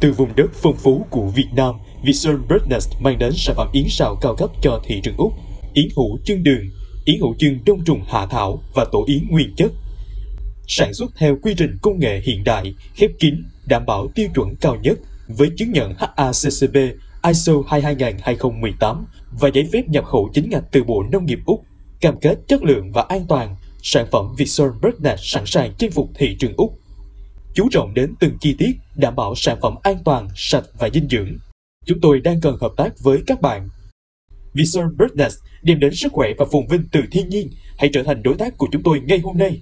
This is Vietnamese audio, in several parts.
Từ vùng đất phong phú của Việt Nam, Vision Breakfast mang đến sản phẩm yến xào cao cấp cho thị trường Úc, yến hũ chân đường, yến hũ chân đông trùng hạ thảo và tổ yến nguyên chất. Sản xuất theo quy trình công nghệ hiện đại, khép kín, đảm bảo tiêu chuẩn cao nhất với chứng nhận HACCP ISO 22000-2018 và giấy phép nhập khẩu chính ngạch từ Bộ Nông nghiệp Úc, cam kết chất lượng và an toàn, sản phẩm Vision Breakfast sẵn sàng chinh phục thị trường Úc chú trọng đến từng chi tiết, đảm bảo sản phẩm an toàn, sạch và dinh dưỡng. Chúng tôi đang cần hợp tác với các bạn. Vision Birdness đem đến sức khỏe và phồn vinh từ thiên nhiên. Hãy trở thành đối tác của chúng tôi ngay hôm nay.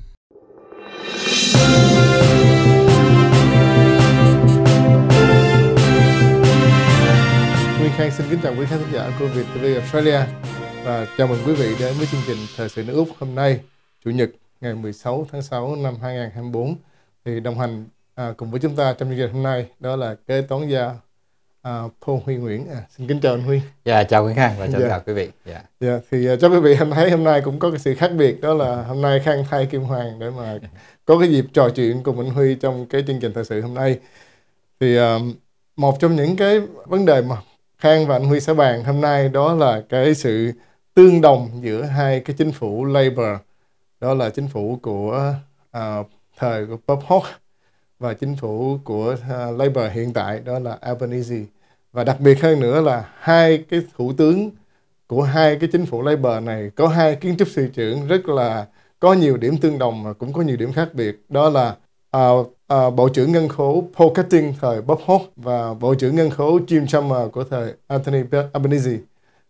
Nguyên Khang xin kính chào quý khán giả của Việt TV Australia và chào mừng quý vị đến với chương trình Thời sự nước Úc hôm nay, Chủ nhật ngày 16 tháng 6 năm 2024 thì đồng hành à, cùng với chúng ta trong chương trình hôm nay đó là kế toán gia à, Paul Huy Nguyễn à, xin kính chào anh Huy. Dạ chào Nguyễn Khang và chào yeah. Dạ. chào quý vị. Dạ. Dạ thì uh, cho quý vị anh thấy hôm nay cũng có cái sự khác biệt đó là hôm nay Khang thay Kim Hoàng để mà có cái dịp trò chuyện cùng anh Huy trong cái chương trình thời sự hôm nay. Thì uh, một trong những cái vấn đề mà Khang và anh Huy sẽ bàn hôm nay đó là cái sự tương đồng giữa hai cái chính phủ Labour đó là chính phủ của uh, thời của Bob Hawke và chính phủ của uh, Labour hiện tại đó là Albanese và đặc biệt hơn nữa là hai cái thủ tướng của hai cái chính phủ Labour này có hai kiến trúc sư trưởng rất là có nhiều điểm tương đồng mà cũng có nhiều điểm khác biệt đó là uh, uh, bộ trưởng ngân khố Paul Keating thời Bob Hawke và bộ trưởng ngân khố Jim Chalmers của thời Anthony Albanese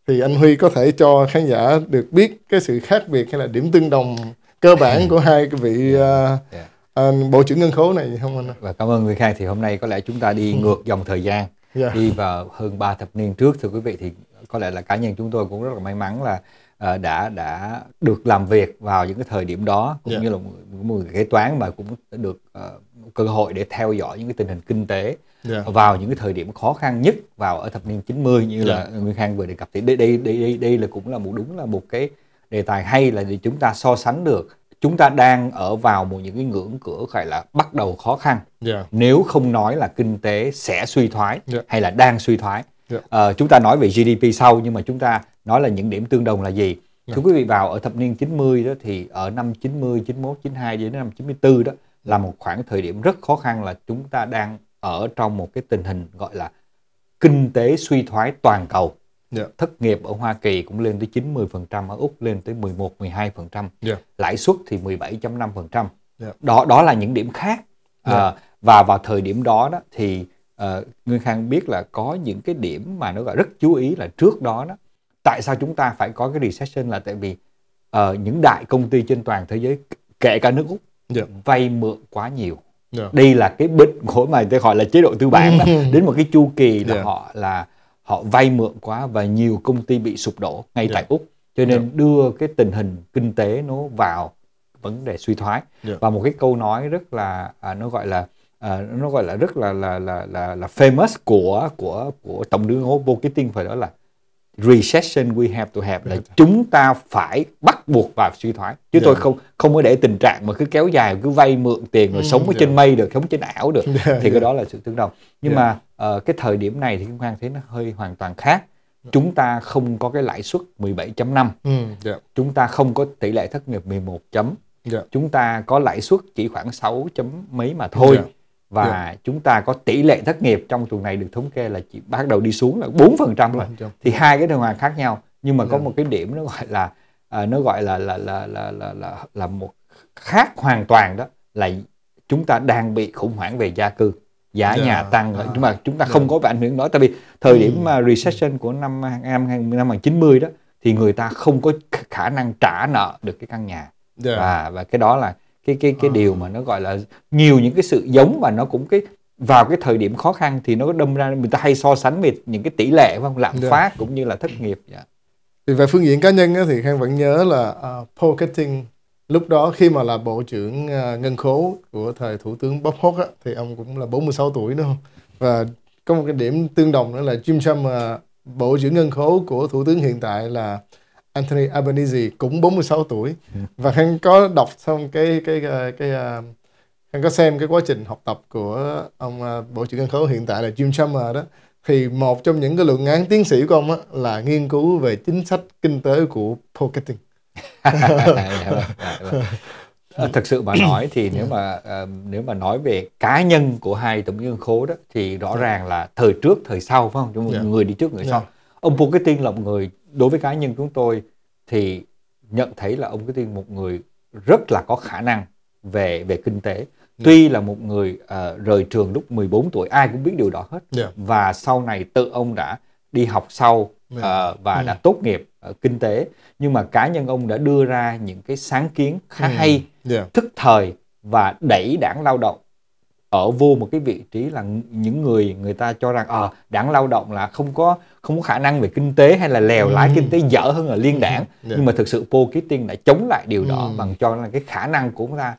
thì anh Huy có thể cho khán giả được biết cái sự khác biệt hay là điểm tương đồng cơ bản của hai cái vị uh, yeah. Dạ à, bộ trưởng ngân khố này không anh và cảm ơn Nguyên Khang thì hôm nay có lẽ chúng ta đi ừ. ngược dòng thời gian yeah. Dạ. đi vào hơn 3 thập niên trước thưa quý vị thì có lẽ là cá nhân chúng tôi cũng rất là may mắn là uh, đã đã được làm việc vào những cái thời điểm đó cũng yeah. Dạ. như là một, một người kế toán mà cũng được uh, cơ hội để theo dõi những cái tình hình kinh tế yeah. Dạ. vào những cái thời điểm khó khăn nhất vào ở thập niên 90 như yeah. là Nguyên Khang vừa đề cập thì đây đây đây đây, đây là cũng là một đúng là một cái đề tài hay là để chúng ta so sánh được chúng ta đang ở vào một những cái ngưỡng cửa gọi là bắt đầu khó khăn yeah. Dạ. nếu không nói là kinh tế sẽ suy thoái yeah. Dạ. hay là đang suy thoái yeah. Dạ. à, ờ, chúng ta nói về GDP sau nhưng mà chúng ta nói là những điểm tương đồng là gì yeah. thưa quý vị vào ở thập niên 90 đó thì ở năm 90 91 92 đến năm 94 đó là một khoảng thời điểm rất khó khăn là chúng ta đang ở trong một cái tình hình gọi là kinh tế suy thoái toàn cầu Yeah. Dạ. Thất nghiệp ở Hoa Kỳ cũng lên tới 90%, ở Úc lên tới 11 12%. Yeah. Lãi suất thì 17.5%. Yeah. Dạ. Đó đó là những điểm khác. Yeah. Dạ. À, ờ, và vào thời điểm đó đó thì uh, ờ, Nguyên Khang biết là có những cái điểm mà nó gọi rất chú ý là trước đó đó tại sao chúng ta phải có cái recession là tại vì uh, những đại công ty trên toàn thế giới kể cả nước Úc yeah. vay mượn quá nhiều. Yeah. Đây là cái bệnh của mà tôi gọi là chế độ tư bản đến một cái chu kỳ là yeah. họ là họ vay mượn quá và nhiều công ty bị sụp đổ ngay yeah. tại dạ. Úc cho nên yeah. Dạ. đưa cái tình hình kinh tế nó vào vấn đề suy thoái yeah. Dạ. và một cái câu nói rất là à, nó gọi là à, nó gọi là rất là là là là, là famous của của của tổng đương ngô marketing phải đó là recession we have to have là chúng ta phải bắt buộc vào suy thoái chứ yeah. tôi không không có để tình trạng mà cứ kéo dài cứ vay mượn tiền rồi ừ, sống ở yeah. trên mây được sống trên ảo được yeah. thì cái đó là sự tương đồng nhưng yeah. mà uh, cái thời điểm này thì Kim Hoàng thấy nó hơi hoàn toàn khác ừ. chúng ta không có cái lãi suất 17.5 ừ, yeah. Dạ. chúng ta không có tỷ lệ thất nghiệp 11 chấm yeah. Dạ. chúng ta có lãi suất chỉ khoảng 6 chấm mấy mà thôi yeah. Dạ. và yeah. chúng ta có tỷ lệ thất nghiệp trong tuần này được thống kê là chỉ bắt đầu đi xuống là 4% phần trăm rồi thì hai cái điều hòa khác nhau nhưng mà yeah. có một cái điểm nó gọi là uh, nó gọi là là là là là là, là một khác hoàn toàn đó là chúng ta đang bị khủng hoảng về gia cư giá yeah. Dạ, nhà tăng yeah. Dạ. nhưng mà chúng ta dạ. không yeah. có vẻ ảnh hưởng đó tại vì thời điểm ừ. mà recession của năm năm năm 90 đó thì người ta không có khả năng trả nợ được cái căn nhà yeah. và và cái đó là cái cái cái à. điều mà nó gọi là nhiều những cái sự giống và nó cũng cái vào cái thời điểm khó khăn thì nó có đâm ra người ta hay so sánh về những cái tỷ lệ không lạm yeah. phát cũng như là thất nghiệp yeah. thì về phương diện cá nhân thì khang vẫn nhớ là uh, pocketing lúc đó khi mà là bộ trưởng à, ngân khố của thời thủ tướng Bob Hawke á, thì ông cũng là 46 tuổi đúng không và có một cái điểm tương đồng nữa là Jim Chalmers à, bộ trưởng ngân khố của thủ tướng hiện tại là Anthony Albanese cũng 46 tuổi và hắn có đọc xong cái cái à, cái, cái hắn có xem cái quá trình học tập của ông bộ trưởng ngân khố hiện tại là Jim Chalmers đó thì một trong những cái luận án tiến sĩ của ông á, là nghiên cứu về chính sách kinh tế của pocketing thực sự mà nói thì nếu mà ờ, nếu mà nói về cá nhân của hai tổng bí thư khố đó thì rõ dạ. ràng là thời trước thời sau phải không chúng dạ. người đi trước người dạ. sau ông Putin là một người đối với cá nhân chúng tôi thì nhận thấy là ông Putin một người rất là có khả năng về về kinh tế tuy là một người uh, rời trường lúc 14 tuổi ai cũng biết điều đó hết và sau này tự ông đã đi học sau uh, và ừ. đã tốt nghiệp ở kinh tế nhưng mà cá nhân ông đã đưa ra những cái sáng kiến khá ừ. hay yeah. Dạ. thức thời và đẩy đảng lao động ở vô một cái vị trí là những người người ta cho rằng ờ à, đảng lao động là không có không có khả năng về kinh tế hay là lèo lái ừ. kinh tế dở hơn ở liên đảng yeah. Dạ. nhưng mà thực sự Paul Tiên đã chống lại điều đó ừ. bằng cho là cái khả năng của chúng ta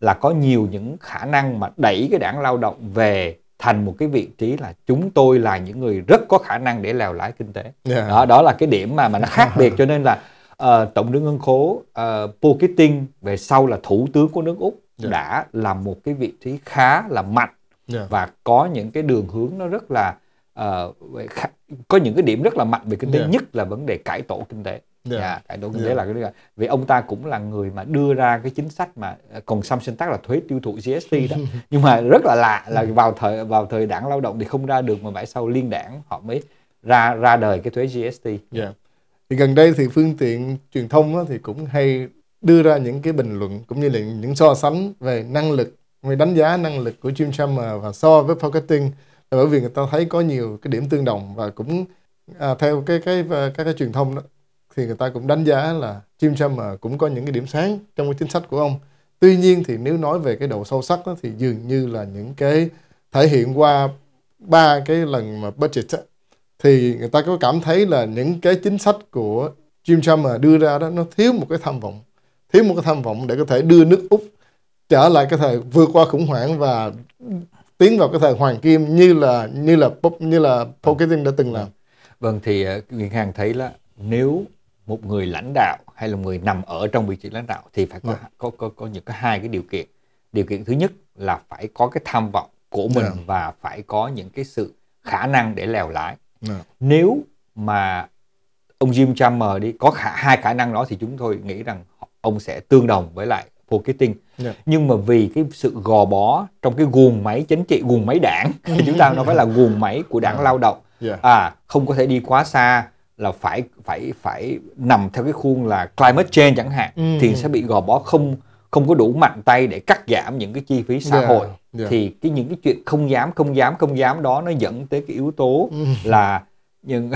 là có nhiều những khả năng mà đẩy cái đảng lao động về thành một cái vị trí là chúng tôi là những người rất có khả năng để lèo lái kinh tế yeah. đó đó là cái điểm mà mà nó khác biệt cho nên là uh, tổng thống ngân khố uh, ờ, Pocketing về sau là thủ tướng của nước úc yeah. đã là một cái vị trí khá là mạnh yeah. và có những cái đường hướng nó rất là uh, có những cái điểm rất là mạnh về kinh tế yeah. nhất là vấn đề cải tổ kinh tế yeah. yeah cái đó nghĩa là cái là vì ông ta cũng là người mà đưa ra cái chính sách mà ờ, còn sinh tax là thuế tiêu thụ GST đó nhưng mà rất là lạ là vào thời vào thời đảng lao động thì không ra được mà mãi sau liên đảng họ mới ra ra đời cái thuế GST yeah. Dạ. thì gần đây thì phương tiện truyền thông thì cũng hay đưa ra những cái bình luận cũng như là những so sánh về năng lực người đánh giá năng lực của Jim Chalmers và so với marketing bởi vì người ta thấy có nhiều cái điểm tương đồng và cũng à, theo cái cái các cái, cái, cái truyền thông đó thì người ta cũng đánh giá là Jim Chalmers cũng có những cái điểm sáng trong cái chính sách của ông. Tuy nhiên thì nếu nói về cái độ sâu sắc đó, thì dường như là những cái thể hiện qua ba cái lần mà budget đó, thì người ta có cảm thấy là những cái chính sách của Jim Chalmers đưa ra đó nó thiếu một cái tham vọng thiếu một cái tham vọng để có thể đưa nước Úc trở lại cái thời vượt qua khủng hoảng và tiến vào cái thời hoàng kim như là như là như là Paul Keating đã từng làm. Vâng thì ờ, Ngân Hàng thấy là nếu một người lãnh đạo hay là người nằm ở trong vị trí lãnh đạo thì phải có yeah. Vâng. có, có có những cái hai cái điều kiện điều kiện thứ nhất là phải có cái tham vọng của mình yeah. Vâng. và phải có những cái sự khả năng để lèo lái yeah. Vâng. nếu mà ông Jim Chalmers đi có khả, hai khả năng đó thì chúng tôi nghĩ rằng ông sẽ tương đồng với lại Pocketing yeah. Dạ. nhưng mà vì cái sự gò bó trong cái guồng máy chính trị guồng máy đảng thì chúng ta nó phải là guồng máy của đảng yeah. Dạ. lao động yeah. Dạ. à không có thể đi quá xa là phải phải phải nằm theo cái khuôn là climate change chẳng hạn ừ. thì sẽ bị gò bó không không có đủ mạnh tay để cắt giảm những cái chi phí xã yeah. hội yeah. thì cái những cái chuyện không dám không dám không dám đó nó dẫn tới cái yếu tố ừ. là những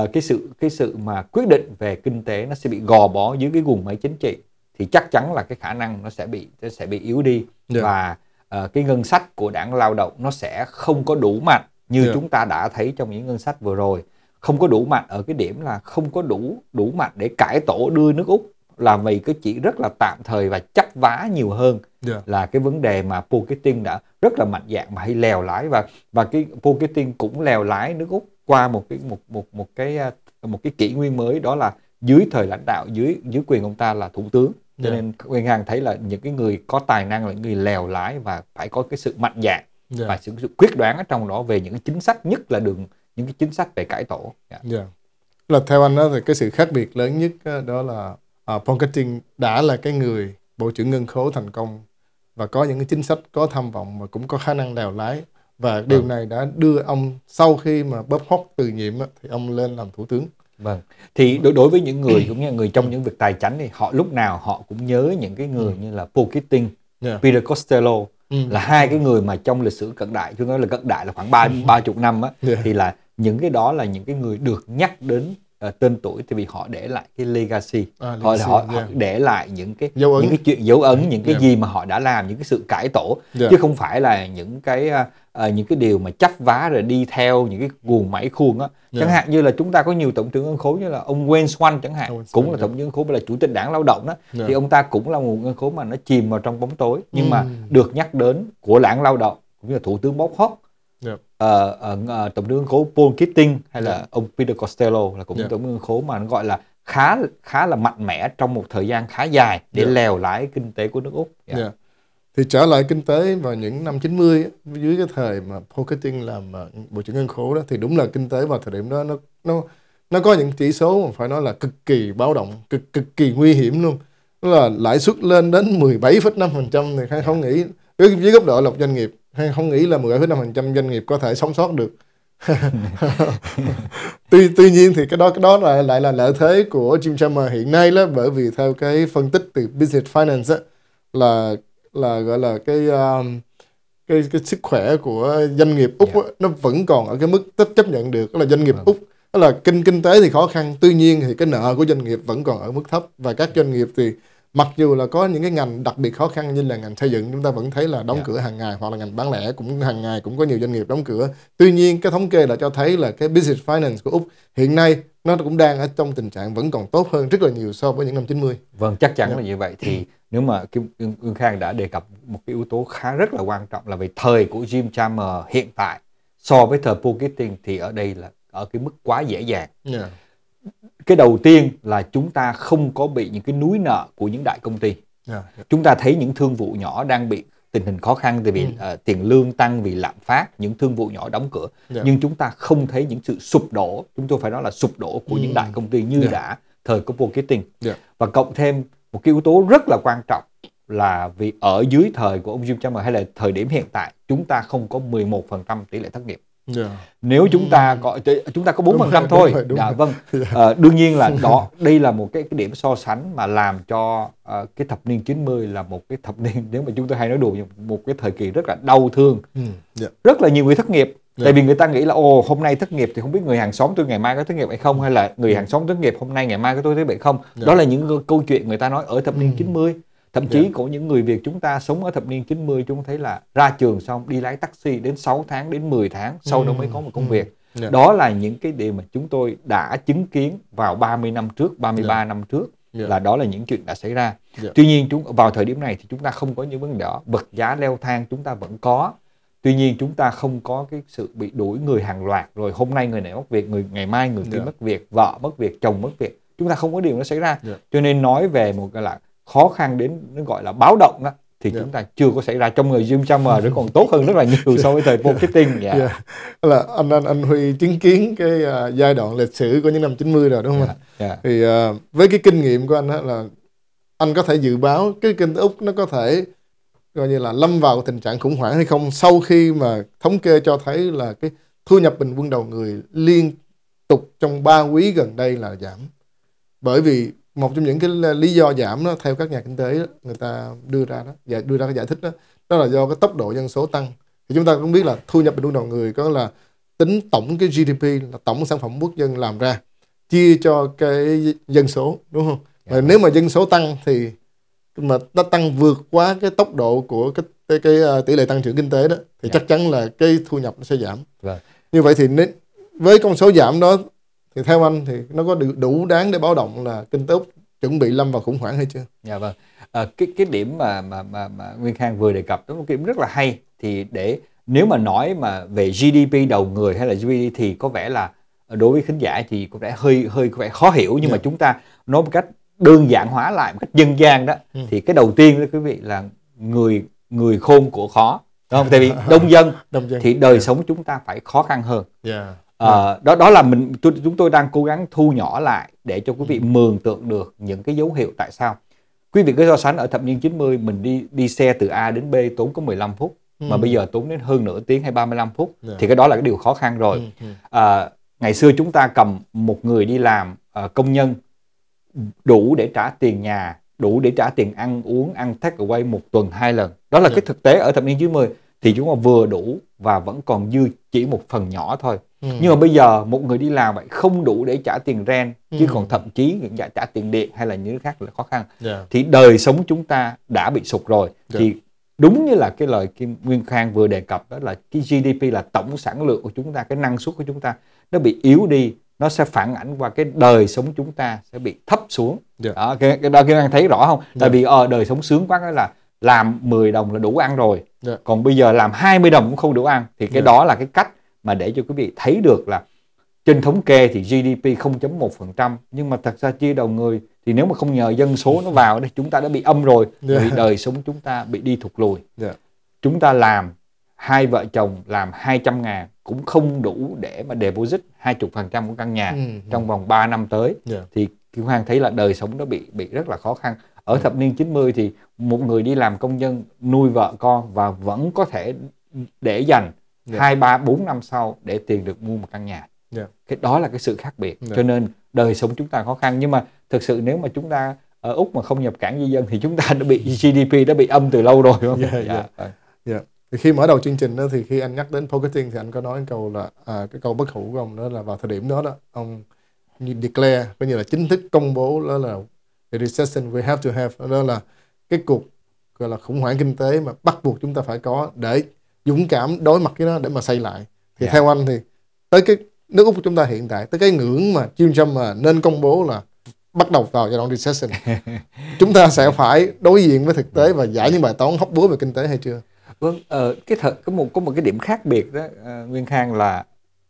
uh, cái sự cái sự mà quyết định về kinh tế nó sẽ bị gò bó dưới cái guồng máy chính trị thì chắc chắn là cái khả năng nó sẽ bị nó sẽ bị yếu đi yeah. và uh, cái ngân sách của đảng lao động nó sẽ không có đủ mạnh như yeah. chúng ta đã thấy trong những ngân sách vừa rồi không có đủ mạnh ở cái điểm là không có đủ đủ mạnh để cải tổ đưa nước úc là vì cái chỉ rất là tạm thời và chắc vá nhiều hơn yeah. Dạ. là cái vấn đề mà Pochettino đã rất là mạnh dạng mà hay lèo lái và và cái Pochettino cũng lèo lái nước úc qua một cái một một một cái à, một cái kỷ nguyên mới đó là dưới thời lãnh đạo dưới dưới quyền ông ta là thủ tướng cho yeah. Dạ. nên Nguyên Hàng thấy là những cái người có tài năng là người lèo lái và phải có cái sự mạnh dạng yeah. Dạ. và sự, sự quyết đoán ở trong đó về những chính sách nhất là đường những cái chính sách về cải tổ. Yeah. Dạ. Yeah. Dạ. Là theo anh đó thì cái sự khác biệt lớn nhất ờ, đó là uh, ờ, Pocketing đã là cái người bộ trưởng ngân khố thành công và có những cái chính sách có tham vọng mà cũng có khả năng đèo lái và điều vâng. này đã đưa ông sau khi mà Bob Hawke từ nhiệm thì ông lên làm thủ tướng. Vâng. Thì đối đối với những người cũng như người trong những việc tài chính thì họ lúc nào họ cũng nhớ những cái người ừ. như là Paul Keating, yeah. Dạ. Peter Costello ừ. là hai cái người mà trong lịch sử cận đại, chúng nói là cận đại là khoảng ba ừ. ba chục năm á yeah. thì là những cái đó là những cái người được nhắc đến uh, tên tuổi thì vì họ để lại cái legacy, à, legacy họ, yeah. họ để lại những cái dấu ấn. những cái chuyện dấu ấn những cái yeah. gì mà họ đã làm những cái sự cải tổ yeah. chứ không phải là những cái uh, những cái điều mà chấp vá rồi đi theo những cái guồng máy khuôn á chẳng hạn như là chúng ta có nhiều tổng trưởng ngân khố như là ông Wayne Swan chẳng hạn Wayne Swan, cũng là tổng trưởng ngân khố là chủ tịch đảng lao động đó yeah. thì ông ta cũng là một ngân khố mà nó chìm vào trong bóng tối nhưng mm. mà được nhắc đến của đảng lao động cũng như là thủ tướng bóc hốt yeah. uh, uh, tổng thống khố Paul Keating hay là yeah. ông Peter Costello là cũng yeah. tổng thống khố mà nó gọi là khá khá là mạnh mẽ trong một thời gian khá dài để yeah. lèo lái kinh tế của nước Úc. Yeah. Dạ. Yeah. Thì trở lại kinh tế vào những năm 90 dưới cái thời mà Paul Keating làm ờ, bộ trưởng ngân khố đó thì đúng là kinh tế vào thời điểm đó nó nó nó có những chỉ số mà phải nói là cực kỳ báo động, cực cực kỳ nguy hiểm luôn. Đó là lãi suất lên đến 17,5% thì không nghĩ với góc độ là doanh nghiệp không nghĩ là 17,5% doanh nghiệp có thể sống sót được tuy tuy nhiên thì cái đó cái đó là lại là lợi thế của Jim Chalmers hiện nay đó bởi vì theo cái phân tích từ Business Finance đó, là là gọi là cái um, cái cái sức khỏe của doanh nghiệp úc yeah. nó vẫn còn ở cái mức chấp nhận được đó là doanh nghiệp vâng. úc đó là kinh kinh tế thì khó khăn tuy nhiên thì cái nợ của doanh nghiệp vẫn còn ở mức thấp và các doanh nghiệp thì mặc dù là có những cái ngành đặc biệt khó khăn như là ngành xây dựng chúng ta vẫn thấy là đóng yeah. Dạ. cửa hàng ngày hoặc là ngành bán lẻ cũng hàng ngày cũng có nhiều doanh nghiệp đóng cửa tuy nhiên cái thống kê là cho thấy là cái business finance của úc hiện nay nó cũng đang ở trong tình trạng vẫn còn tốt hơn rất là nhiều so với những năm 90 vâng chắc chắn yeah. là dạ. như vậy thì nếu mà Kim Ương Khang đã đề cập một cái yếu tố khá rất là quan trọng là về thời của Jim Chalmers hiện tại so với thời Paul thì ở đây là ở cái mức quá dễ dàng yeah dạ cái đầu tiên là chúng ta không có bị những cái núi nợ của những đại công ty yeah. Dạ. chúng ta thấy những thương vụ nhỏ đang bị tình hình khó khăn vì ừ. uh, tiền lương tăng vì lạm phát những thương vụ nhỏ đóng cửa yeah. Dạ. nhưng chúng ta không thấy những sự sụp đổ chúng tôi phải nói là sụp đổ của ừ. những đại công ty như yeah. Dạ. đã thời của marketing yeah. và cộng thêm một cái yếu tố rất là quan trọng là vì ở dưới thời của ông Jim Chalmers hay là thời điểm hiện tại chúng ta không có 11% tỷ lệ thất nghiệp Yeah. Dạ. Nếu chúng ta có chúng ta có bốn phần trăm thôi. Đúng rồi, đúng dạ, vâng. À, đương nhiên là đó đây là một cái, cái điểm so sánh mà làm cho uh, cái thập niên 90 là một cái thập niên nếu mà chúng tôi hay nói đùa một cái thời kỳ rất là đau thương. Yeah. Ừ, dạ. Rất là nhiều người thất nghiệp. Yeah. Tại vì người ta nghĩ là ồ hôm nay thất nghiệp thì không biết người hàng xóm tôi ngày mai có thất nghiệp hay không hay là người hàng xóm thất nghiệp hôm nay ngày mai có tôi thất nghiệp không. Yeah. Đó là những câu chuyện người ta nói ở thập niên ừ. mm. 90 Thậm dạ. chí yeah. của những người Việt chúng ta sống ở thập niên 90 chúng thấy là ra trường xong đi lái taxi đến 6 tháng đến 10 tháng sau đó mới có một công ừ. việc. Yeah. Ừ. Dạ. Đó là những cái điều mà chúng tôi đã chứng kiến vào 30 năm trước, 33 yeah. Dạ. năm trước yeah. là đó là những chuyện đã xảy ra. Yeah. Tuy nhiên chúng vào thời điểm này thì chúng ta không có những vấn đề đó, vật giá leo thang chúng ta vẫn có. Tuy nhiên chúng ta không có cái sự bị đuổi người hàng loạt rồi hôm nay người này mất việc, người ngày mai người kia yeah. mất việc, vợ mất việc, chồng mất việc. Chúng ta không có điều nó xảy ra. Yeah. Cho nên nói về một cái là khó khăn đến gọi là báo động đó, thì yeah. Dạ. chúng ta chưa có xảy ra trong người Jim Chalmers nó còn tốt hơn rất là nhiều so với thời marketing yeah. Dạ. yeah. Dạ. là anh anh anh Huy chứng kiến cái uh, giai đoạn lịch sử của những năm 90 rồi đúng không yeah. anh? Yeah. Thì uh, với cái kinh nghiệm của anh đó là anh có thể dự báo cái kinh tế Úc nó có thể coi như là lâm vào tình trạng khủng hoảng hay không sau khi mà thống kê cho thấy là cái thu nhập bình quân đầu người liên tục trong 3 quý gần đây là giảm bởi vì một trong những cái lý do giảm đó, theo các nhà kinh tế đó, người ta đưa ra đó giải đưa ra cái giải thích đó đó là do cái tốc độ dân số tăng thì chúng ta cũng biết là thu nhập bình quân đầu người có là tính tổng cái GDP là tổng sản phẩm quốc dân làm ra chia cho cái dân số đúng không và dạ. nếu mà dân số tăng thì mà nó tăng vượt quá cái tốc độ của cái cái, cái uh, tỷ lệ tăng trưởng kinh tế đó thì yeah. Dạ. chắc chắn là cái thu nhập nó sẽ giảm. Vâng. Như vậy thì với con số giảm đó thì theo anh thì nó có đủ đáng để báo động là kinh tế Úc chuẩn bị lâm vào khủng hoảng hay chưa? Dạ vâng. À, cái cái điểm mà mà mà, mà Nguyên Khang vừa đề cập đó là một điểm rất là hay thì để nếu mà nói mà về GDP đầu người hay là GDP thì có vẻ là ờ, đối với khán giả thì có vẻ hơi hơi có vẻ khó hiểu nhưng yeah. mà dạ. chúng ta nói một cách đơn giản hóa lại một cách dân gian đó ừ. thì cái đầu tiên đó quý vị là người người khôn của khó đúng không tại vì đông dân, đông dân. thì đời yeah. Dạ. sống chúng ta phải khó khăn hơn yeah. Dạ. Ờ, vâng. đó đó là mình chúng tôi đang cố gắng thu nhỏ lại để cho quý vị ừ. mường tượng được những cái dấu hiệu tại sao. Quý vị cứ so sánh ở thập niên 90 mình đi đi xe từ A đến B tốn có 15 phút ừ. mà bây giờ tốn đến hơn nửa tiếng hay 35 phút yeah. Dạ. thì cái đó là cái điều khó khăn rồi. À, ngày xưa chúng ta cầm một người đi làm uh, công nhân đủ để trả tiền nhà, đủ để trả tiền ăn uống, ăn take away một tuần hai lần. Đó là yeah. Dạ. cái thực tế ở thập niên 90 thì chúng ta vừa đủ và vẫn còn dư chỉ một phần nhỏ thôi. Ừ. nhưng mà bây giờ một người đi làm vậy không đủ để trả tiền rent ừ. chứ còn thậm chí những trả, trả tiền điện hay là những thứ khác là khó khăn yeah. Dạ. thì đời sống chúng ta đã bị sụt rồi yeah. Dạ. thì đúng như là cái lời Kim Nguyên Khang vừa đề cập đó là cái GDP là tổng sản lượng của chúng ta cái năng suất của chúng ta nó bị yếu đi nó sẽ phản ảnh qua cái đời sống chúng ta sẽ bị thấp xuống yeah. Dạ. đó, cái, cái đó Kim Nguyên thấy rõ không yeah. tại vì ờ đời sống sướng quá đó là làm 10 đồng là đủ ăn rồi yeah. còn bây giờ làm 20 đồng cũng không đủ ăn thì cái yeah. đó là cái cách mà để cho quý vị thấy được là trên thống kê thì GDP 0.1% nhưng mà thật ra chia đầu người thì nếu mà không nhờ dân số nó vào thì chúng ta đã bị âm rồi yeah. Dạ. vì đời sống chúng ta bị đi thụt lùi yeah. Dạ. chúng ta làm hai vợ chồng làm 200 ngàn cũng không đủ để mà deposit 20% của căn nhà ừ. ừ. trong vòng 3 năm tới yeah. Dạ. thì Kiều Hoàng thấy là đời sống nó bị bị rất là khó khăn ở thập niên 90 thì một người đi làm công nhân nuôi vợ con và vẫn có thể để dành yeah. 2 3 4 năm sau để tiền được mua một căn nhà. Yeah. Dạ. Cái đó là cái sự khác biệt. Yeah. Dạ. Cho nên đời sống chúng ta khó khăn nhưng mà thực sự nếu mà chúng ta ở Úc mà không nhập cảng di dân thì chúng ta đã bị GDP đã bị âm từ lâu rồi không? Yeah, yeah. Yeah. Thì khi mở đầu chương trình đó thì khi anh nhắc đến pocketing thì anh có nói câu là à, cái câu bất hủ của ông đó là vào thời điểm đó đó ông declare coi như là chính thức công bố đó là the recession we have to have đó là cái cuộc gọi là khủng hoảng kinh tế mà bắt buộc chúng ta phải có để dũng cảm đối mặt với nó để mà xây lại thì yeah. Dạ. theo anh thì tới cái nước úc của chúng ta hiện tại tới cái ngưỡng mà Jim Trump mà nên công bố là bắt đầu vào giai đoạn recession chúng ta sẽ phải đối diện với thực tế và giải những bài toán hóc búa về kinh tế hay chưa vâng uh, cái thật có một có một cái điểm khác biệt đó ờ, nguyên khang là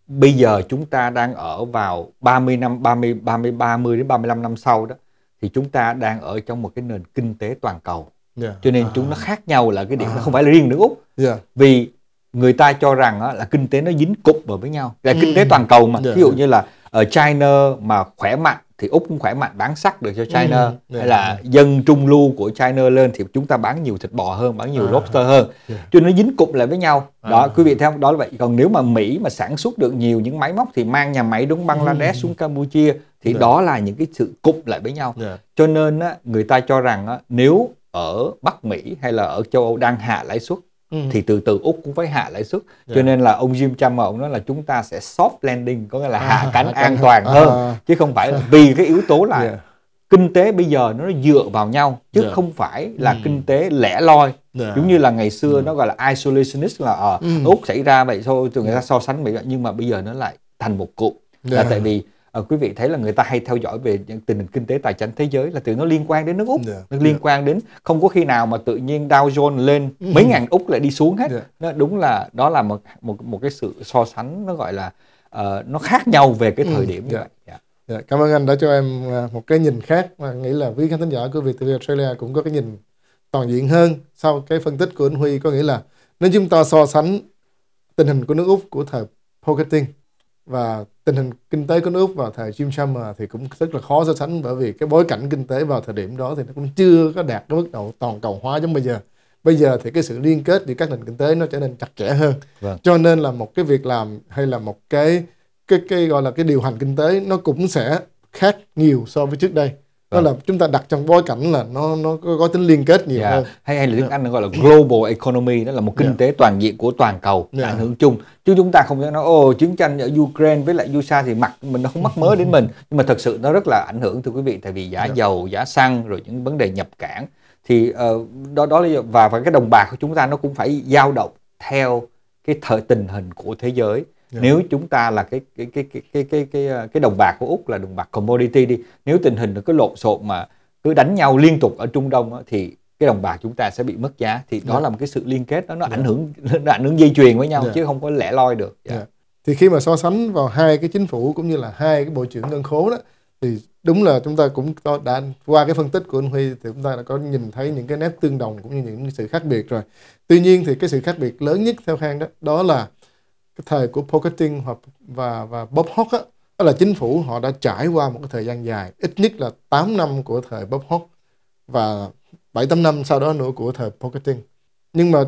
bây giờ chúng ta đang ở vào 30 năm 30 30 30 đến 35 năm sau đó thì chúng ta đang ở trong một cái nền kinh tế toàn cầu Dạ. cho nên à. chúng nó à. khác nhau là cái điểm à. nó không phải là riêng nước úc yeah. Dạ. vì người ta cho rằng á, là kinh tế nó dính cục vào với nhau là kinh tế ừ. toàn cầu mà yeah. Dạ. ví dụ như là ở ờ, China mà khỏe mạnh thì úc cũng khỏe mạnh bán sắt được cho ừ. China ừ. yeah. hay là dân trung lưu của China lên thì chúng ta bán nhiều thịt bò hơn bán nhiều à. lobster hơn yeah. cho nên nó dính cục lại với nhau à. đó quý vị theo đó là vậy còn nếu mà Mỹ mà sản xuất được nhiều những máy móc thì mang nhà máy đúng Bangladesh ừ. xuống Campuchia thì yeah. đó là những cái sự cục lại với nhau yeah. cho nên á, người ta cho rằng á, nếu ở Bắc Mỹ hay là ở châu Âu đang hạ lãi suất ừ. thì từ từ Úc cũng phải hạ lãi suất yeah. cho dạ. nên là ông Jim Cham ông nói là chúng ta sẽ soft landing có nghĩa là hạ à, cánh an toàn hơn à. chứ không phải vì cái yếu tố là yeah. Dạ. kinh tế bây giờ nó dựa vào nhau chứ yeah. Dạ. không phải là ừ. kinh tế lẻ loi Yeah. giống như là ngày xưa ừ. nó gọi là isolationist là ở ờ, ừ. úc xảy ra vậy thôi người ta so sánh vậy nhưng mà bây giờ nó lại thành một cụm yeah. là tại vì à, quý vị thấy là người ta hay theo dõi về tình hình kinh tế tài chính thế giới là từ nó liên quan đến nước úc yeah. Dạ, nó liên yeah. Dạ. quan đến không có khi nào mà tự nhiên Dow Jones lên ừ. mấy ngàn úc lại đi xuống hết yeah. Dạ. nó đúng là đó là một một một cái sự so sánh nó gọi là uh, nó khác nhau về cái ừ, thời điểm yeah. như vậy yeah. Yeah. cảm ơn anh đã cho em à, một cái nhìn khác và nghĩ là quý khán thính giả của Việt TV Australia cũng có cái nhìn toàn diện hơn sau cái phân tích của anh Huy có nghĩa là nếu chúng ta so sánh tình hình của nước úc của thời Pocketing và tình hình kinh tế của nước vào thời Jim Summer thì cũng rất là khó so sánh bởi vì cái bối cảnh kinh tế vào thời điểm đó thì nó cũng chưa có đạt cái mức độ toàn cầu hóa giống bây giờ bây giờ thì cái sự liên kết giữa các nền kinh tế nó trở nên chặt chẽ hơn vâng. cho nên là một cái việc làm hay là một cái cái cái gọi là cái điều hành kinh tế nó cũng sẽ khác nhiều so với trước đây đó là vâng. chúng ta đặt trong bối cảnh là nó nó có, tính liên kết nhiều yeah. Dạ. hơn hay hay là tiếng yeah. Dạ. anh nó gọi là global economy đó là một kinh yeah. Dạ. tế toàn diện của toàn cầu yeah. ảnh hưởng chung chứ chúng ta không nói ô chiến tranh ở ukraine với lại usa thì mặt mình nó không mắc mớ đến mình nhưng mà thật sự nó rất là ảnh hưởng thưa quý vị tại vì giá yeah. dầu giá xăng rồi những vấn đề nhập cảng thì uh, đó đó là và và cái đồng bạc của chúng ta nó cũng phải dao động theo cái thời tình hình của thế giới Yeah. Dạ. Nếu chúng ta là cái cái cái cái cái cái ờ, cái đồng bạc của Úc là đồng bạc commodity đi, nếu tình hình nó cứ lộn xộn mà cứ đánh nhau liên tục ở Trung Đông đó, thì cái đồng bạc chúng ta sẽ bị mất giá thì đó yeah. Dạ. là một cái sự liên kết đó nó yeah. Dạ. ảnh hưởng nó ảnh hưởng dây chuyền với nhau yeah. chứ không có lẻ loi được. Yeah. Yeah. Thì khi mà so sánh vào hai cái chính phủ cũng như là hai cái bộ trưởng ngân khố đó thì đúng là chúng ta cũng đã qua cái phân tích của anh Huy thì chúng ta đã có nhìn thấy những cái nét tương đồng cũng như những sự khác biệt rồi. Tuy nhiên thì cái sự khác biệt lớn nhất theo Khang đó đó là cái thời của pocketing hoặc và và Bob Hawke á, đó là chính phủ họ đã trải qua một cái thời gian dài ít nhất là 8 năm của thời Bob Hawke và 7 8 năm sau đó nữa của thời pocketing. Nhưng mà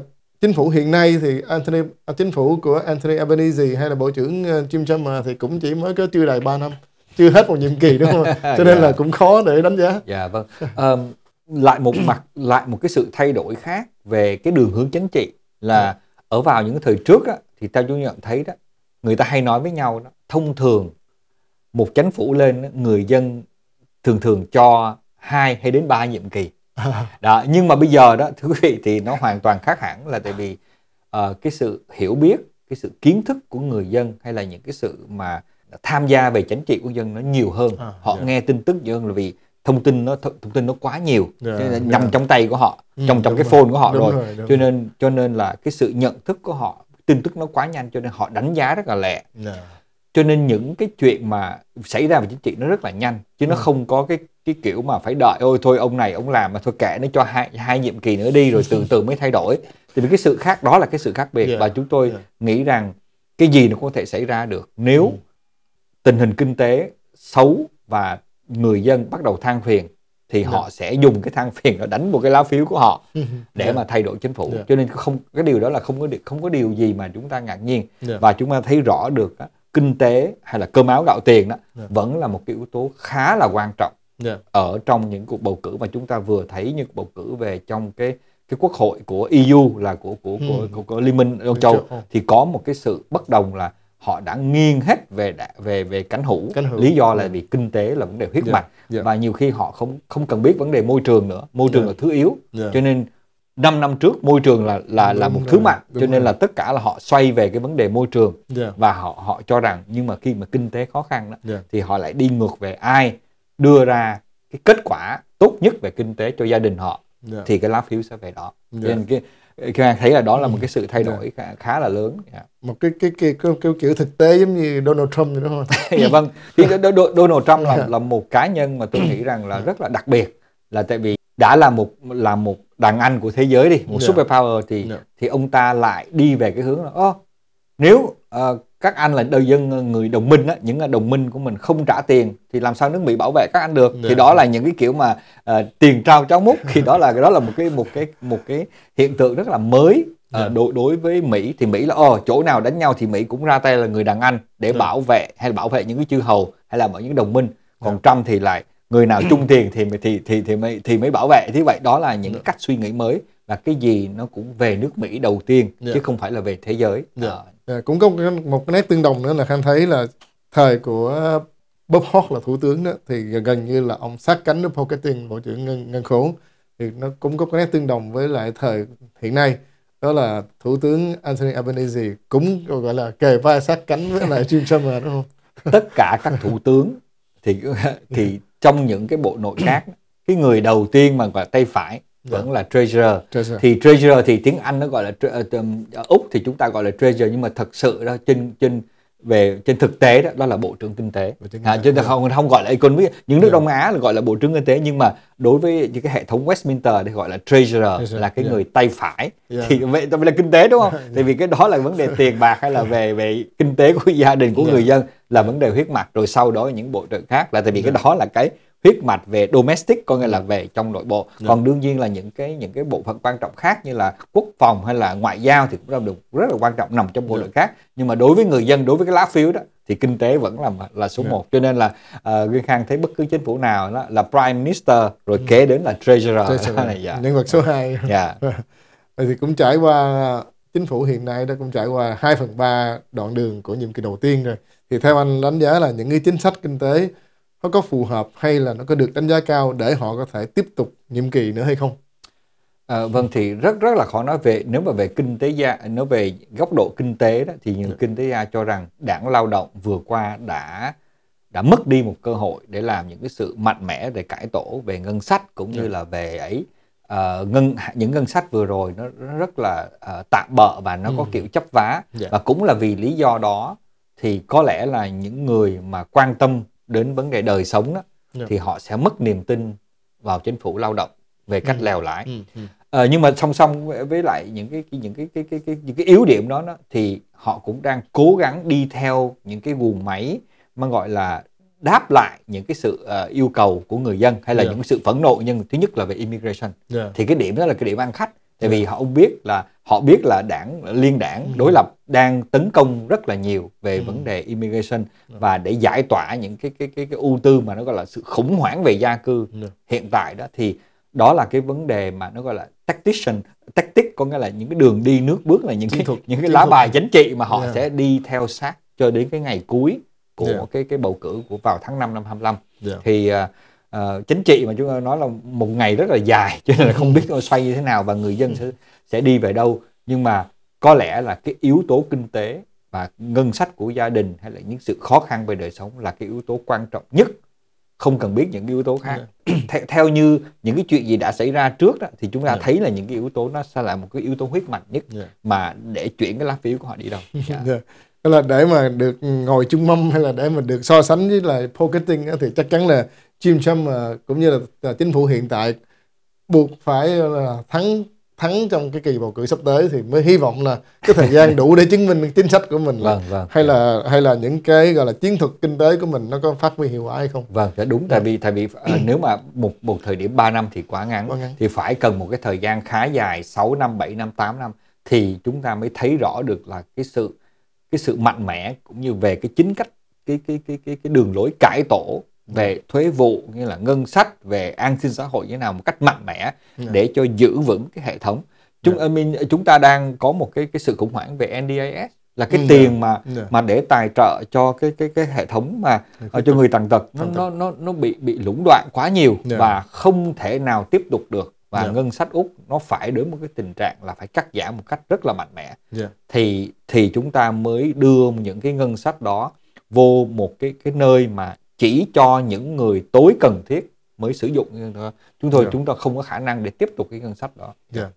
chính phủ hiện nay thì Anthony à, chính phủ của Anthony Albanese hay là bộ trưởng ờ, Jim Chalmers thì cũng chỉ mới có chưa đầy 3 năm chưa hết một nhiệm kỳ đúng không cho nên yeah. Dạ. là cũng khó để đánh giá dạ yeah, vâng um, lại một mặt lại một cái sự thay đổi khác về cái đường hướng chính trị là ở vào những cái thời trước á, thì theo chú nhận thấy đó người ta hay nói với nhau đó thông thường một chính phủ lên người dân thường thường cho hai hay đến ba nhiệm kỳ đó nhưng mà bây giờ đó thưa quý vị thì nó hoàn toàn khác hẳn là tại vì uh, cái sự hiểu biết cái sự kiến thức của người dân hay là những cái sự mà tham gia về chính trị của dân nó nhiều hơn à, họ yeah. Dạ. nghe tin tức nhiều hơn là vì thông tin nó thông tin nó quá nhiều yeah, dạ, nên là dạ. yeah. nằm trong tay của họ ừ, trong trong cái rồi. phone của họ đúng rồi, rồi. Đúng cho nên cho nên là cái sự nhận thức của họ tin tức nó quá nhanh cho nên họ đánh giá rất là lẹ yeah. Dạ. cho nên những cái chuyện mà xảy ra về chính trị nó rất là nhanh chứ ừ. nó không có cái cái kiểu mà phải đợi ôi thôi ông này ông làm mà thôi kệ nó cho hai hai nhiệm kỳ nữa đi rồi từ từ mới thay đổi thì cái sự khác đó là cái sự khác biệt yeah. Dạ, và chúng tôi yeah. Dạ. nghĩ rằng cái gì nó có thể xảy ra được nếu ừ. tình hình kinh tế xấu và người dân bắt đầu than phiền thì yeah. Dạ. họ sẽ dùng cái thang phiền đó đánh một cái lá phiếu của họ ừ, ừ. để yeah. Dạ. mà thay đổi chính phủ yeah. Dạ. cho nên không cái điều đó là không có được không có điều gì mà chúng ta ngạc nhiên yeah. và chúng ta thấy rõ được đó, kinh tế hay là cơm áo gạo tiền đó yeah. vẫn là một cái yếu tố khá là quan trọng yeah. ở trong những cuộc bầu cử mà chúng ta vừa thấy như cuộc bầu cử về trong cái cái quốc hội của EU là của của của, của, ừ. của, của Liên minh Châu thì có một cái sự bất đồng là họ đã nghiêng hết về về về cánh hữu. lý do là ừ. vì kinh tế là vấn đề huyết yeah. Dạ, mạch yeah. Dạ. và nhiều khi họ không không cần biết vấn đề môi trường nữa môi trường yeah. Dạ. là thứ yếu yeah. cho nên 5 năm trước môi trường là là đúng, là một đúng, thứ mạnh cho nên rồi. là tất cả là họ xoay về cái vấn đề môi trường yeah. và họ họ cho rằng nhưng mà khi mà kinh tế khó khăn đó yeah. thì họ lại đi ngược về ai đưa ra cái kết quả tốt nhất về kinh tế cho gia đình họ yeah. thì cái lá phiếu sẽ về đó yeah. cho nên cái Khang thấy là đó là một ừ. cái sự thay dạ. đổi khá, khá là lớn. Yeah. Dạ. Một cái cái, cái cái kiểu, kiểu thực tế giống như Donald Trump đúng không? dạ vâng. Thì Donald Trump là dạ. là một cá nhân mà tôi ừ. nghĩ rằng là rất là đặc biệt là tại vì đã là một là một đàn anh của thế giới đi, một yeah. superpower thì yeah. thì ông ta lại đi về cái hướng là oh, nếu uh, các anh là đời dân người đồng minh á, những đồng minh của mình không trả tiền thì làm sao nước Mỹ bảo vệ các anh được? Thì dạ. đó là những cái kiểu mà uh, tiền trao cháo múc thì đó là đó là một cái một cái một cái hiện tượng rất là mới À, đối đối với Mỹ thì Mỹ là ờ chỗ nào đánh nhau thì Mỹ cũng ra tay là người đàn anh để Được. Dạ. bảo vệ hay là bảo vệ những cái chư hầu hay là bảo những đồng minh còn Được. Trump thì lại người nào chung tiền thì thì thì thì mới thì mới bảo vệ thế vậy đó là những Được. cách suy nghĩ mới và cái gì nó cũng về nước Mỹ đầu tiên Được. chứ không phải là về thế giới Được. Ờ, Ờ, cũng có một cái nét tương đồng nữa là khanh thấy là thời của Bob Hawke là thủ tướng đó thì gần như là ông sát cánh với Paul Keating bộ trưởng ngân, ngân khố thì nó cũng có cái nét tương đồng với lại thời hiện nay đó là thủ tướng Anthony Albanese cũng gọi là kề vai sát cánh với lại Jim Summer đúng không? Tất cả các thủ tướng thì thì trong những cái bộ nội các cái người đầu tiên mà gọi tay phải Vâng. vẫn là treasurer treasure thì treasurer thì tiếng Anh nó gọi là ở ờ, ờ, úc thì chúng ta gọi là treasurer nhưng mà thật sự đó trên trên về trên thực tế đó, đó là bộ trưởng kinh tế à, chứ yeah. Vâng. không không gọi là economic những nước yeah. Vâng. đông á là gọi là bộ trưởng kinh tế nhưng mà đối với những cái hệ thống westminster thì gọi là treasurer yeah. là cái yeah. người tay phải yeah. thì vậy tại vì là kinh tế đúng không yeah. tại vì cái đó là vấn đề tiền bạc hay là về về kinh tế của gia đình của yeah. người dân là vấn đề huyết mạch rồi sau đó những bộ trưởng khác là tại vì yeah. cái đó là cái huyết mạch về domestic có nghĩa là ừ. về trong nội bộ Đúng. Dạ. còn đương nhiên là những cái những cái bộ phận quan trọng khác như là quốc phòng hay là ngoại giao thì cũng là được rất là quan trọng nằm trong bộ dạ. đội khác nhưng mà đối với người dân đối với cái lá phiếu đó thì kinh tế vẫn là là số 1 dạ. cho nên là uh, Nguyên Khang thấy bất cứ chính phủ nào đó là prime minister rồi ừ. kế đến là treasurer, treasurer. Này, dạ. nhân vật số 2 dạ. thì cũng trải qua chính phủ hiện nay đã cũng trải qua 2 phần 3 đoạn đường của nhiệm kỳ đầu tiên rồi thì theo anh đánh giá là những cái chính sách kinh tế nó có phù hợp hay là nó có được đánh giá cao để họ có thể tiếp tục nhiệm kỳ nữa hay không? À, vâng thì rất rất là khó nói về nếu mà về kinh tế gia nếu về góc độ kinh tế đó thì những dạ. kinh tế gia cho rằng đảng lao động vừa qua đã đã mất đi một cơ hội để làm những cái sự mạnh mẽ về cải tổ về ngân sách cũng như dạ. là về ấy uh, ngân những ngân sách vừa rồi nó, nó rất là uh, tạm bợ và nó ừ. có kiểu chấp vá yeah. Dạ. và cũng là vì lý do đó thì có lẽ là những người mà quan tâm đến vấn đề đời sống đó, yeah. Dạ. thì họ sẽ mất niềm tin vào chính phủ lao động về cách ừ. lèo lãi ừ. Ừ. À, nhưng mà song song với lại những cái những cái cái cái, cái những cái yếu điểm đó, đó thì họ cũng đang cố gắng đi theo những cái guồng máy mà gọi là đáp lại những cái sự uh, yêu cầu của người dân hay là yeah. Dạ. những sự phẫn nộ nhưng thứ nhất là về immigration yeah. Dạ. thì cái điểm đó là cái điểm ăn khách tại ừ. vì họ biết là họ biết là đảng liên đảng ừ. đối lập đang tấn công rất là nhiều về ừ. vấn đề immigration và để giải tỏa những cái cái cái cái ưu tư mà nó gọi là sự khủng hoảng về gia cư hiện tại đó thì đó là cái vấn đề mà nó gọi là tactician tactic có nghĩa là những cái đường đi nước bước là những cái thuật, những cái lá thuật. bài chính trị mà họ yeah. sẽ đi theo sát cho đến cái ngày cuối của yeah. cái cái bầu cử của vào tháng 5 năm 25 yeah. thì uh, uh, chính trị mà chúng ta nói là một ngày rất là dài cho nên là không biết nó xoay như thế nào và người dân sẽ sẽ đi về đâu nhưng mà có lẽ là cái yếu tố kinh tế và ngân sách của gia đình hay là những sự khó khăn về đời sống là cái yếu tố quan trọng nhất không cần biết những yếu tố khác dạ. theo, theo như những cái chuyện gì đã xảy ra trước đó thì chúng ta dạ. thấy là những cái yếu tố nó sẽ là một cái yếu tố huyết mạch nhất dạ. mà để chuyển cái lá phiếu của họ đi đâu yeah. là để mà được ngồi chung mâm hay là để mà được so sánh với lại pocketing thì chắc chắn là Jim Trump à, cũng như là, là chính phủ hiện tại buộc phải là thắng thắng trong cái kỳ bầu cử sắp tới thì mới hy vọng là cái thời gian đủ để chứng minh chính sách của mình là vâng, vâng, hay là hay là những cái gọi là chiến thuật kinh tế của mình nó có phát huy hiệu quả hay không vâng đúng tại vì tại vì à, dạ. nếu mà một một thời điểm 3 năm thì quá ngắn, quá ngắn thì phải cần một cái thời gian khá dài 6 năm 7 năm 8 năm thì chúng ta mới thấy rõ được là cái sự cái sự mạnh mẽ cũng như về cái chính cách cái cái cái cái cái đường lối cải tổ Vâng. về thuế vụ như là ngân sách về an sinh xã hội như thế nào một cách mạnh mẽ dạ. để cho giữ vững cái hệ thống chúng yeah. Dạ. I mean, chúng ta đang có một cái cái sự khủng hoảng về NDIS là cái yeah. Dạ. tiền mà yeah. mà để tài trợ cho cái cái cái hệ thống mà yeah. Ờ, cho người tàn tật nó nó nó nó bị bị lũng đoạn quá nhiều yeah. và không thể nào tiếp tục được và yeah. ngân sách úc nó phải đến một cái tình trạng là phải cắt giảm một cách rất là mạnh mẽ yeah. thì thì chúng ta mới đưa những cái ngân sách đó vô một cái cái nơi mà chỉ cho những người tối cần thiết mới sử dụng chúng tôi yeah. Dạ. chúng ta không có khả năng để tiếp tục cái ngân sách đó. Yeah. Dạ.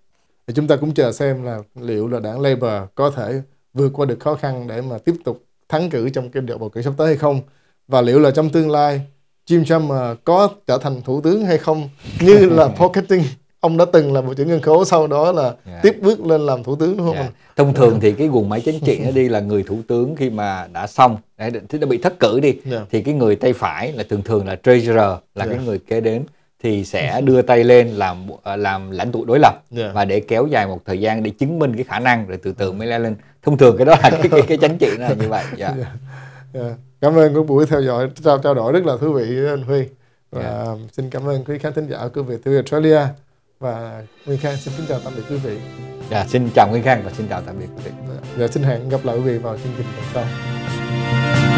Thì chúng ta cũng chờ xem là liệu là đảng Labour có thể vượt qua được khó khăn để mà tiếp tục thắng cử trong cái đợt bầu cử sắp tới hay không và liệu là trong tương lai Jim Chalmers có trở thành thủ tướng hay không như là Paul Keating ông đã từng là bộ trưởng ngân khố sau đó là yeah. Dạ. tiếp bước lên làm thủ tướng đúng không? Yeah. Dạ. Thông dạ. thường thì cái guồng máy chính trị nó đi là người thủ tướng khi mà đã xong, thì đã bị thất cử đi yeah. thì cái người tay phải là thường thường là treasurer là yeah. cái người kế đến thì sẽ đưa tay lên làm ờ, làm lãnh tụ đối lập yeah. và để kéo dài một thời gian để chứng minh cái khả năng rồi từ từ mới leo lên. Thông thường cái đó là cái cái, cái chính trị là như vậy. Yeah. Yeah. Yeah. Cảm ơn cái buổi theo dõi trao trao đổi rất là thú vị anh Huy. Và yeah. xin cảm ơn quý khán thính giả của Việt Australia và Nguyên Khang xin kính chào tạm biệt quý vị. Dạ, xin chào Nguyên Khang và xin chào tạm biệt quý vị. Dạ, xin hẹn gặp lại quý vị vào chương trình lần sau.